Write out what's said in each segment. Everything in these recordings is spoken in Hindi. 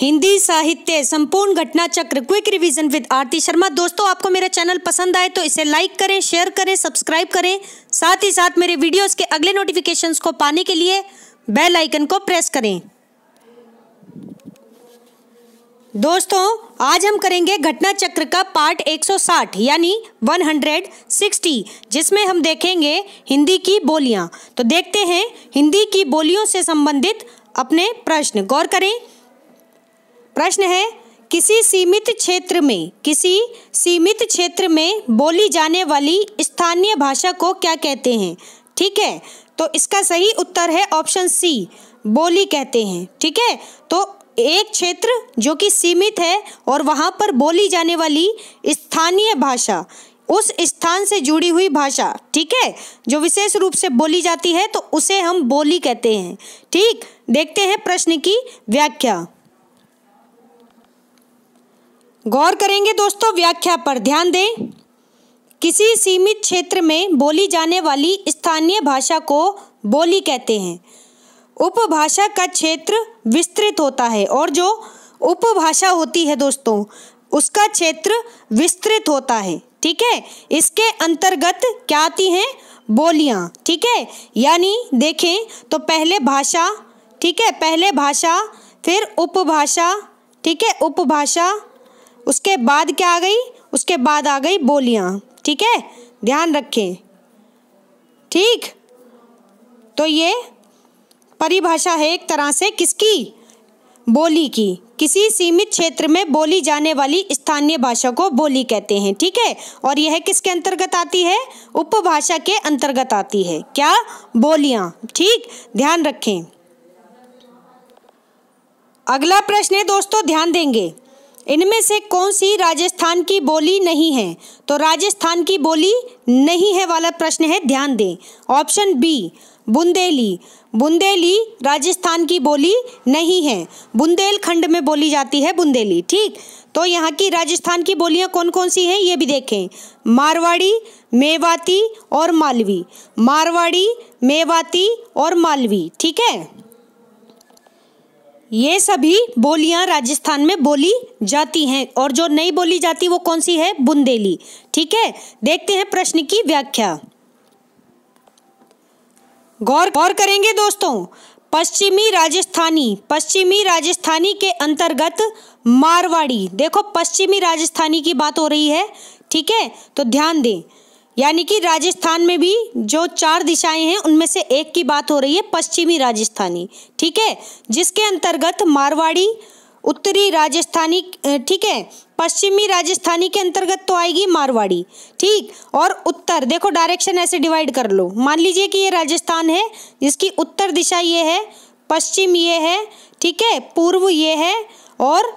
हिंदी साहित्य संपूर्ण घटना चक्र quick revision with Aarti Sharma दोस्तों आपको मेरा चैनल पसंद आए तो इसे लाइक करें शेयर करें सब्सक्राइब करें साथ ही साथ मेरे वीडियोस के अगले नोटिफिकेशंस को पाने के लिए बेल आइकन को प्रेस करें दोस्तों आज हम करेंगे घटना चक्र का पार्ट 160 यानी 160 जिसमें हम देखेंगे हिंदी की बोलियां तो देखते हैं हिंदी की बोलियों से संबंधित अपने प्रश्न गौर करें प्रश्न है किसी सीमित क्षेत्र में किसी सीमित क्षेत्र में बोली जाने वाली स्थानीय भाषा को क्या कहते हैं ठीक है तो इसका सही उत्तर है ऑप्शन सी बोली कहते हैं ठीक है तो एक क्षेत्र जो कि सीमित है और वहाँ पर बोली जाने वाली स्थानीय भाषा उस स्थान से जुड़ी हुई भाषा ठीक है जो विशेष रूप से बोली जाती है तो उसे हम बोली कहते हैं ठीक देखते हैं प्रश्न की व्याख्या गौर करेंगे दोस्तों व्याख्या पर ध्यान दें किसी सीमित क्षेत्र में बोली जाने वाली स्थानीय भाषा को बोली कहते हैं उपभाषा का क्षेत्र विस्तृत होता है और जो उपभाषा होती है दोस्तों उसका क्षेत्र विस्तृत होता है ठीक है इसके अंतर्गत क्या आती हैं बोलियाँ ठीक है यानी देखें तो पहले भाषा ठीक है पहले भाषा फिर उपभाषा ठीक है उपभाषा उसके बाद क्या आ गई उसके बाद आ गई बोलियाँ ठीक है ध्यान रखें ठीक तो ये परिभाषा है एक तरह से किसकी बोली की किसी सीमित क्षेत्र में बोली जाने वाली स्थानीय भाषा को बोली कहते हैं ठीक है और यह किसके अंतर्गत आती है उपभाषा के अंतर्गत आती है क्या बोलियां ठीक ध्यान रखें अगला प्रश्न है दोस्तों ध्यान देंगे इनमें से कौन सी राजस्थान की बोली नहीं है तो राजस्थान की बोली नहीं है वाला प्रश्न है ध्यान दें ऑप्शन बी बुंदेली बुंदेली राजस्थान की बोली नहीं है बुंदेलखंड में बोली जाती है बुंदेली ठीक तो यहाँ की राजस्थान की बोलियाँ कौन कौन सी हैं ये भी देखें मारवाड़ी मेवाती और मालवी मारवाड़ी मेवाती और मालवी ठीक है ये सभी बोलियां राजस्थान में बोली जाती हैं और जो नहीं बोली जाती वो कौन सी है बुंदेली ठीक है देखते हैं प्रश्न की व्याख्या गौर गौर करेंगे दोस्तों पश्चिमी राजस्थानी पश्चिमी राजस्थानी के अंतर्गत मारवाड़ी देखो पश्चिमी राजस्थानी की बात हो रही है ठीक है तो ध्यान दें यानी कि राजस्थान में भी जो चार दिशाएं हैं उनमें से एक की बात हो रही है पश्चिमी राजस्थानी ठीक है जिसके अंतर्गत मारवाड़ी उत्तरी राजस्थानी ठीक है पश्चिमी राजस्थानी के अंतर्गत तो आएगी मारवाड़ी ठीक और उत्तर देखो डायरेक्शन ऐसे डिवाइड कर लो मान लीजिए कि ये राजस्थान है जिसकी उत्तर दिशा ये है पश्चिम ये है ठीक है पूर्व ये है और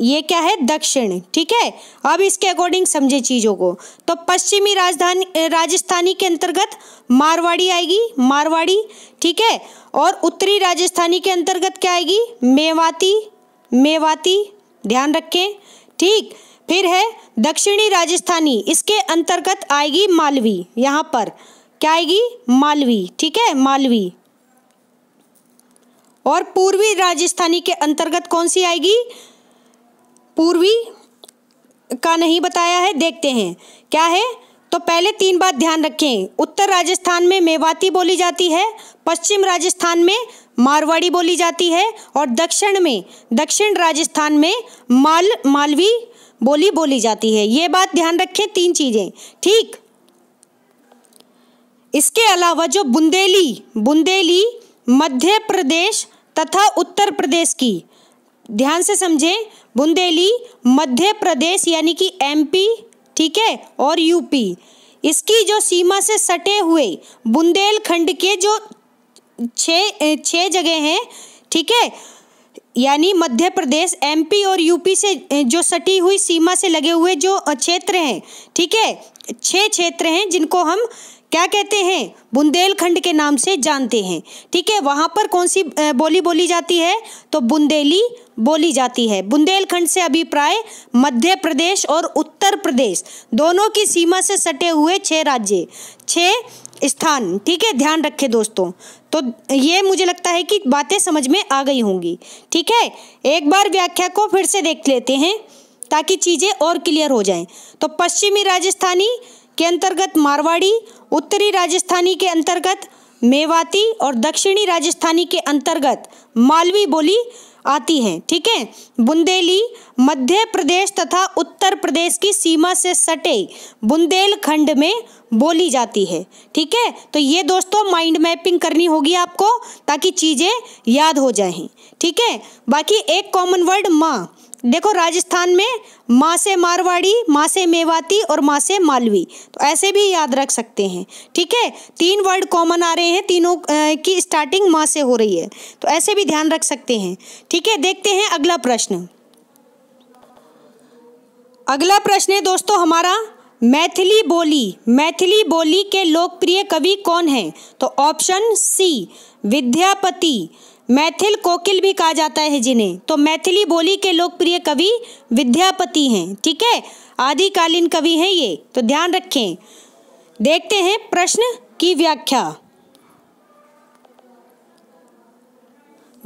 ये क्या है दक्षिण ठीक है अब इसके अकॉर्डिंग समझे चीज़ों को तो पश्चिमी राजधानी राजस्थानी के अंतर्गत मारवाड़ी आएगी मारवाड़ी ठीक है और उत्तरी राजस्थानी के अंतर्गत क्या आएगी मेवाती मेवाती ध्यान रखें ठीक फिर है दक्षिणी राजस्थानी इसके अंतर्गत आएगी मालवी यहां पर क्या आएगी मालवी ठीक है मालवी और पूर्वी राजस्थानी के अंतर्गत कौन सी आएगी पूर्वी का नहीं बताया है देखते हैं क्या है तो पहले तीन बात ध्यान रखें उत्तर राजस्थान में मेवाती बोली जाती है पश्चिम राजस्थान में मारवाड़ी बोली जाती है और दक्षिण में दक्षिण राजस्थान में माल मालवी बोली बोली जाती है ये बात ध्यान रखें तीन चीज़ें ठीक इसके अलावा जो बुंदेली बुंदेली मध्य प्रदेश तथा उत्तर प्रदेश की ध्यान से समझें बुंदेली मध्य प्रदेश यानी कि एमपी ठीक है और यूपी इसकी जो सीमा से सटे हुए बुंदेलखंड के जो छः छः जगह हैं ठीक है यानी मध्य प्रदेश एमपी और यूपी से जो सटी हुई सीमा से लगे हुए जो क्षेत्र हैं ठीक है छः क्षेत्र हैं जिनको हम क्या कहते हैं बुंदेलखंड के नाम से जानते हैं ठीक है वहाँ पर कौन सी बोली बोली जाती है तो बुंदेली बोली जाती है बुंदेलखंड से अभिप्राय मध्य प्रदेश और उत्तर प्रदेश दोनों की सीमा से सटे हुए छः राज्य छः स्थान ठीक है ध्यान रखे दोस्तों तो ये मुझे लगता है कि बातें समझ में आ गई होंगी ठीक है एक बार व्याख्या को फिर से देख लेते हैं ताकि चीज़ें और क्लियर हो जाएं तो पश्चिमी राजस्थानी के अंतर्गत मारवाड़ी उत्तरी राजस्थानी के अंतर्गत मेवाती और दक्षिणी राजस्थानी के अंतर्गत मालवी बोली आती है ठीक है बुंदेली मध्य प्रदेश तथा उत्तर प्रदेश की सीमा से सटे बुंदेलखंड में बोली जाती है ठीक है तो ये दोस्तों माइंड मैपिंग करनी होगी आपको ताकि चीज़ें याद हो जाएं ठीक है बाकी एक कॉमन वर्ड माँ देखो राजस्थान में माँ से मारवाड़ी माँ से मेवाती और माँ से मालवी तो ऐसे भी याद रख सकते हैं ठीक है तीन वर्ड कॉमन आ रहे हैं तीनों की स्टार्टिंग माँ से हो रही है तो ऐसे भी ध्यान रख सकते हैं ठीक है देखते हैं अगला प्रश्न अगला प्रश्न है दोस्तों हमारा मैथिली बोली मैथिली बोली के लोकप्रिय कवि कौन है तो ऑप्शन सी विद्यापति मैथिल कोकिल भी कहा जाता है जिन्हें तो मैथिली बोली के लोकप्रिय कवि विद्यापति हैं ठीक है आदिकालीन कवि हैं ये तो ध्यान रखें देखते हैं प्रश्न की व्याख्या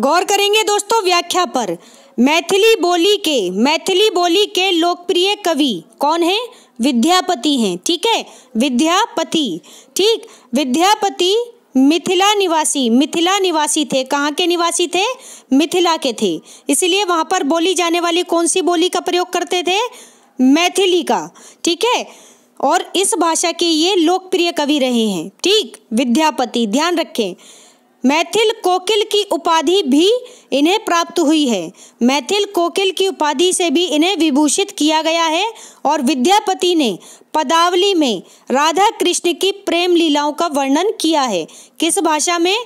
गौर करेंगे दोस्तों व्याख्या पर मैथिली बोली के मैथिली बोली के लोकप्रिय कवि कौन है विद्यापति हैं ठीक है विद्यापति ठीक विद्यापति मिथिला निवासी मिथिला निवासी थे कहाँ के निवासी थे मिथिला के थे इसलिए वहाँ पर बोली जाने वाली कौन सी बोली का प्रयोग करते थे मैथिली का ठीक है और इस भाषा के ये लोकप्रिय कवि रहे हैं ठीक विद्यापति ध्यान रखें मैथिल कोकिल की उपाधि भी इन्हें प्राप्त हुई है मैथिल कोकिल की उपाधि से भी इन्हें विभूषित किया गया है और विद्यापति ने पदावली में राधा कृष्ण की प्रेम लीलाओं का वर्णन किया है किस भाषा में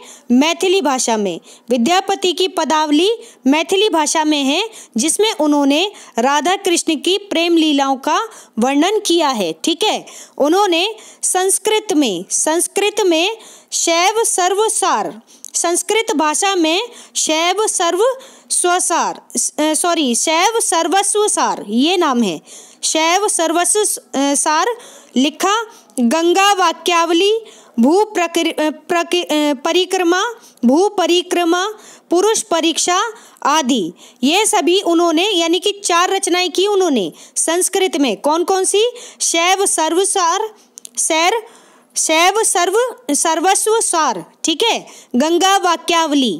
मैथिली भाषा में विद्यापति की पदावली मैथिली भाषा में है जिसमें उन्होंने राधा कृष्ण की प्रेम लीलाओं का वर्णन किया है ठीक है उन्होंने संस्कृत में संस्कृत में शैव सर्वसार संस्कृत भाषा में शैव सर्व स्वसार सॉरी शैव सर्वस्व सार ये नाम है शैव सर्वस्व सार लिखा गंगा वाक्यावली भू प्रक्र, प्रक्र, परिक्रमा भू परिक्रमा पुरुष परीक्षा आदि ये सभी उन्होंने यानी कि चार रचनाएं की उन्होंने संस्कृत में कौन कौन सी शैव सर्वसार सैर शैव सर्व सर्वस्व सार ठीक है गंगा वाक्यावली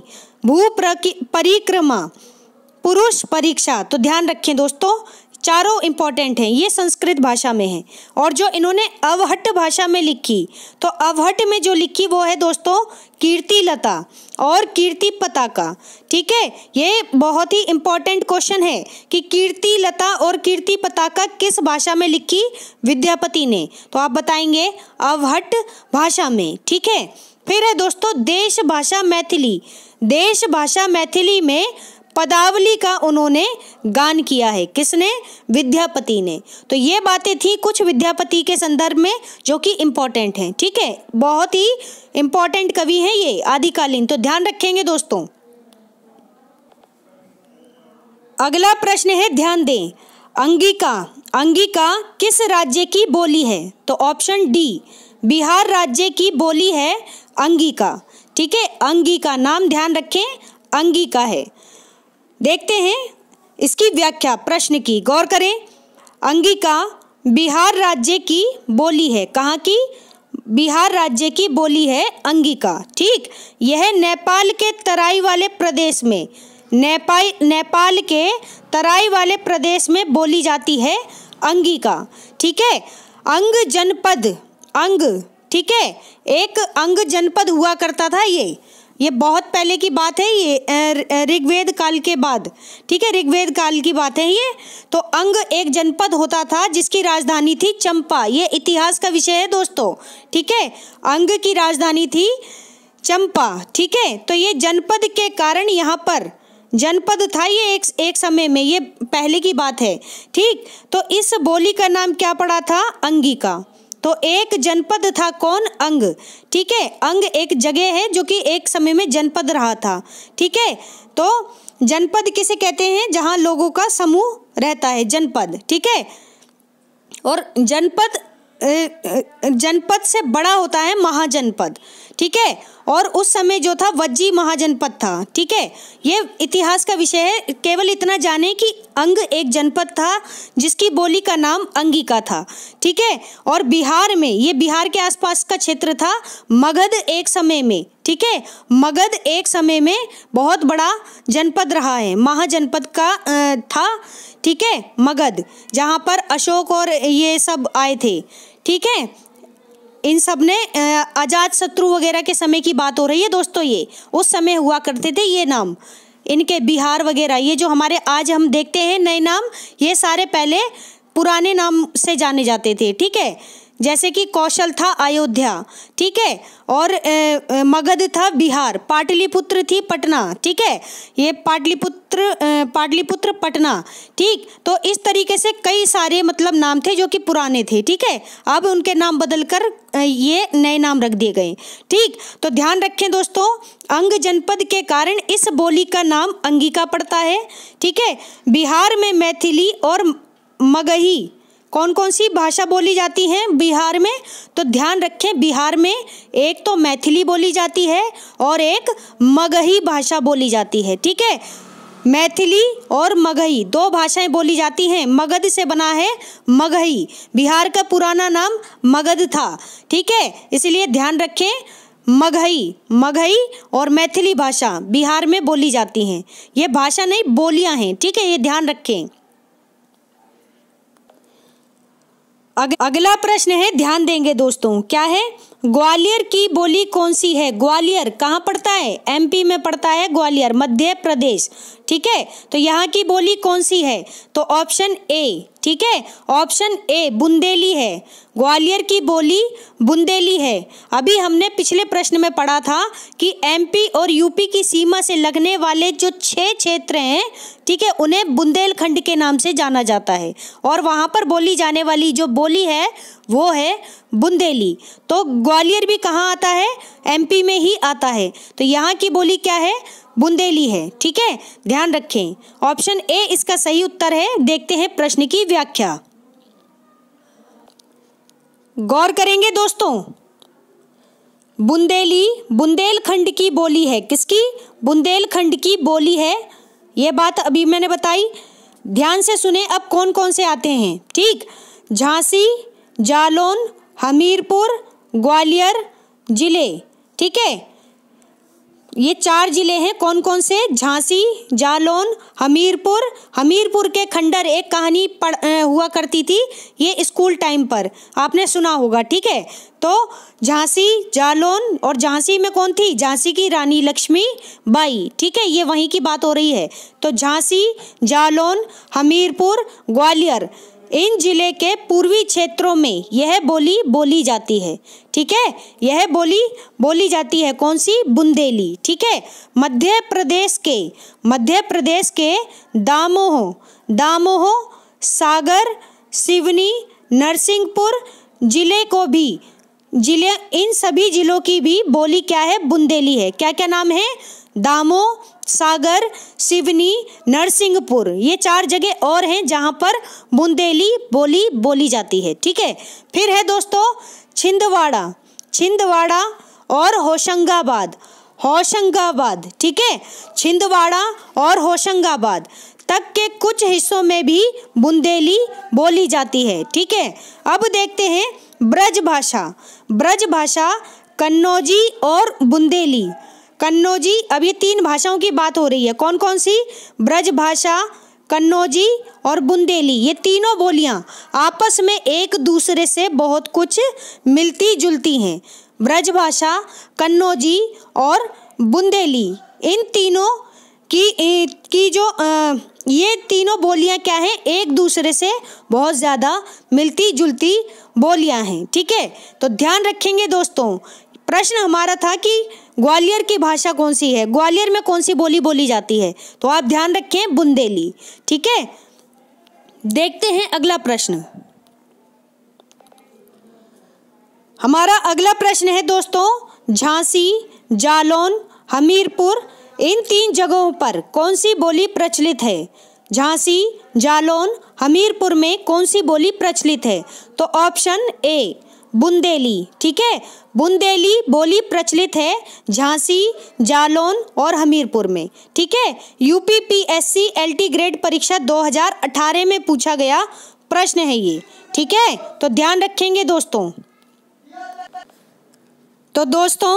भू परिक्रमा पुरुष परीक्षा तो ध्यान रखें दोस्तों चारों इम्पॉर्टेंट हैं ये संस्कृत भाषा में है और जो इन्होंने अवहट भाषा में लिखी तो अवहट में जो लिखी वो है दोस्तों कीर्ति लता और कीर्ति पताका ठीक है ये बहुत ही इम्पॉर्टेंट क्वेश्चन है कि कीर्ति लता और कीर्ति पताका किस भाषा में लिखी विद्यापति ने तो आप बताएंगे अवहट भाषा में ठीक है फिर है दोस्तों देश भाषा मैथिली देश भाषा मैथिली में पदावली का उन्होंने गान किया है किसने विद्यापति ने तो ये बातें थी कुछ विद्यापति के संदर्भ में जो कि इम्पोर्टेंट हैं ठीक है बहुत ही इम्पोर्टेंट कवि हैं ये आदिकालीन तो ध्यान रखेंगे दोस्तों अगला प्रश्न है ध्यान दें अंगिका अंगिका किस राज्य की बोली है तो ऑप्शन डी बिहार राज्य की बोली है अंगिका ठीक है अंगिका नाम ध्यान रखें अंगिका है देखते हैं इसकी व्याख्या प्रश्न की गौर करें अंगिका बिहार राज्य की बोली है कहाँ की बिहार राज्य की बोली है अंगिका ठीक यह नेपाल के तराई वाले प्रदेश में नेपाल नेपाल के तराई वाले प्रदेश में बोली जाती है अंगिका ठीक है अंग जनपद अंग ठीक है एक अंग जनपद हुआ करता था ये ये बहुत पहले की बात है ये ऋग्वेद काल के बाद ठीक है ऋग्वेद काल की बात है ये तो अंग एक जनपद होता था जिसकी राजधानी थी चंपा ये इतिहास का विषय है दोस्तों ठीक है अंग की राजधानी थी चंपा ठीक है तो ये जनपद के कारण यहाँ पर जनपद था ये एक एक समय में ये पहले की बात है ठीक तो इस बोली का नाम क्या पड़ा था अंगिका तो एक जनपद था कौन अंग ठीक है अंग एक जगह है जो कि एक समय में जनपद रहा था ठीक है तो जनपद किसे कहते हैं जहां लोगों का समूह रहता है जनपद ठीक है और जनपद जनपद से बड़ा होता है महाजनपद ठीक है और उस समय जो था वज्जी महाजनपद था ठीक है ये इतिहास का विषय है केवल इतना जाने कि अंग एक जनपद था जिसकी बोली का नाम अंगिका था ठीक है और बिहार में ये बिहार के आसपास का क्षेत्र था मगध एक समय में ठीक है मगध एक समय में बहुत बड़ा जनपद रहा है महाजनपद का था ठीक है मगध जहाँ पर अशोक और ये सब आए थे ठीक है इन सब ने अजात शत्रु वगैरह के समय की बात हो रही है दोस्तों ये उस समय हुआ करते थे ये नाम इनके बिहार वगैरह ये जो हमारे आज हम देखते हैं नए नाम ये सारे पहले पुराने नाम से जाने जाते थे ठीक है जैसे कि कौशल था अयोध्या ठीक है और ए, ए, मगध था बिहार पाटलिपुत्र थी पटना ठीक है ये पाटलिपुत्र पाटलिपुत्र पटना ठीक तो इस तरीके से कई सारे मतलब नाम थे जो कि पुराने थे ठीक है अब उनके नाम बदलकर ये नए नाम रख दिए गए ठीक तो ध्यान रखें दोस्तों अंग जनपद के कारण इस बोली का नाम अंगिका पड़ता है ठीक है बिहार में मैथिली और मगही कौन कौन सी भाषा बोली जाती है बिहार में तो ध्यान रखें बिहार में एक तो मैथिली बोली जाती है और एक मगही भाषा बोली जाती है ठीक है मैथिली और मगही दो भाषाएं बोली जाती हैं मगध से बना है मगही बिहार का पुराना नाम मगध था ठीक है इसलिए ध्यान रखें मगही मगही और मैथिली भाषा बिहार में बोली जाती हैं ये भाषा नहीं बोलियां हैं ठीक है ये ध्यान रखें अगला प्रश्न है ध्यान देंगे दोस्तों क्या है ग्वालियर की बोली कौन सी है ग्वालियर कहाँ पड़ता है एमपी में पड़ता है ग्वालियर मध्य प्रदेश ठीक है तो यहाँ की बोली कौन सी है तो ऑप्शन ए ठीक है ऑप्शन ए बुंदेली है ग्वालियर की बोली बुंदेली है अभी हमने पिछले प्रश्न में पढ़ा था कि एमपी और यूपी की सीमा से लगने वाले जो छः क्षेत्र हैं ठीक है उन्हें बुंदेलखंड के नाम से जाना जाता है और वहाँ पर बोली जाने वाली जो बोली है वो है बुंदेली तो ग्वालियर भी कहाँ आता है एमपी में ही आता है तो यहाँ की बोली क्या है बुंदेली है ठीक है ध्यान रखें ऑप्शन ए इसका सही उत्तर है देखते हैं प्रश्न की व्याख्या गौर करेंगे दोस्तों बुंदेली बुंदेलखंड की बोली है किसकी बुंदेलखंड की बोली है यह बात अभी मैंने बताई ध्यान से सुने अब कौन कौन से आते हैं ठीक झांसी जालौन हमीरपुर ग्वालियर जिले ठीक है ये चार जिले हैं कौन कौन से झांसी जालौन हमीरपुर हमीरपुर के खंडर एक कहानी पढ़ हुआ करती थी ये स्कूल टाइम पर आपने सुना होगा ठीक है तो झांसी जालौन और झांसी में कौन थी झांसी की रानी लक्ष्मी बाई ठीक है ये वहीं की बात हो रही है तो झांसी जालौन हमीरपुर ग्वालियर इन जिले के पूर्वी क्षेत्रों में यह बोली बोली जाती है ठीक है यह बोली बोली जाती है कौन सी बुंदेली ठीक है मध्य प्रदेश के मध्य प्रदेश के दामोह दामोह सागर सिवनी नरसिंहपुर जिले को भी जिले इन सभी जिलों की भी बोली क्या है बुंदेली है क्या क्या नाम है दामोह सागर सिवनी नरसिंहपुर ये चार जगह और हैं जहाँ पर बुंदेली बोली बोली जाती है ठीक है फिर है दोस्तों छिंदवाड़ा छिंदवाड़ा और होशंगाबाद होशंगाबाद ठीक है छिंदवाड़ा और होशंगाबाद तक के कुछ हिस्सों में भी बुंदेली बोली जाती है ठीक है अब देखते हैं ब्रज भाषा ब्रज भाषा कन्नौजी और बुंदेली कन्नौजी अब ये तीन भाषाओं की बात हो रही है कौन कौन सी ब्रज भाषा कन्नौजी और बुंदेली ये तीनों बोलियाँ आपस में एक दूसरे से बहुत कुछ मिलती जुलती हैं ब्रज भाषा कन्नौजी और बुंदेली इन तीनों की की जो आ, ये तीनों बोलियां क्या हैं एक दूसरे से बहुत ज़्यादा मिलती जुलती बोलियां हैं ठीक है तो ध्यान रखेंगे दोस्तों प्रश्न हमारा था कि ग्वालियर की भाषा कौन सी है ग्वालियर में कौन सी बोली बोली जाती है तो आप ध्यान रखें बुंदेली ठीक है देखते हैं अगला प्रश्न हमारा अगला प्रश्न है दोस्तों झांसी जालौन हमीरपुर इन तीन जगहों पर कौन सी बोली प्रचलित है झांसी जालौन हमीरपुर में कौन सी बोली प्रचलित है तो ऑप्शन ए बुंदेली ठीक है बुंदेली बोली प्रचलित है झांसी जालौन और हमीरपुर में ठीक है यूपीपीएससी एलटी ग्रेड परीक्षा 2018 में पूछा गया प्रश्न है ये ठीक है तो ध्यान रखेंगे दोस्तों तो दोस्तों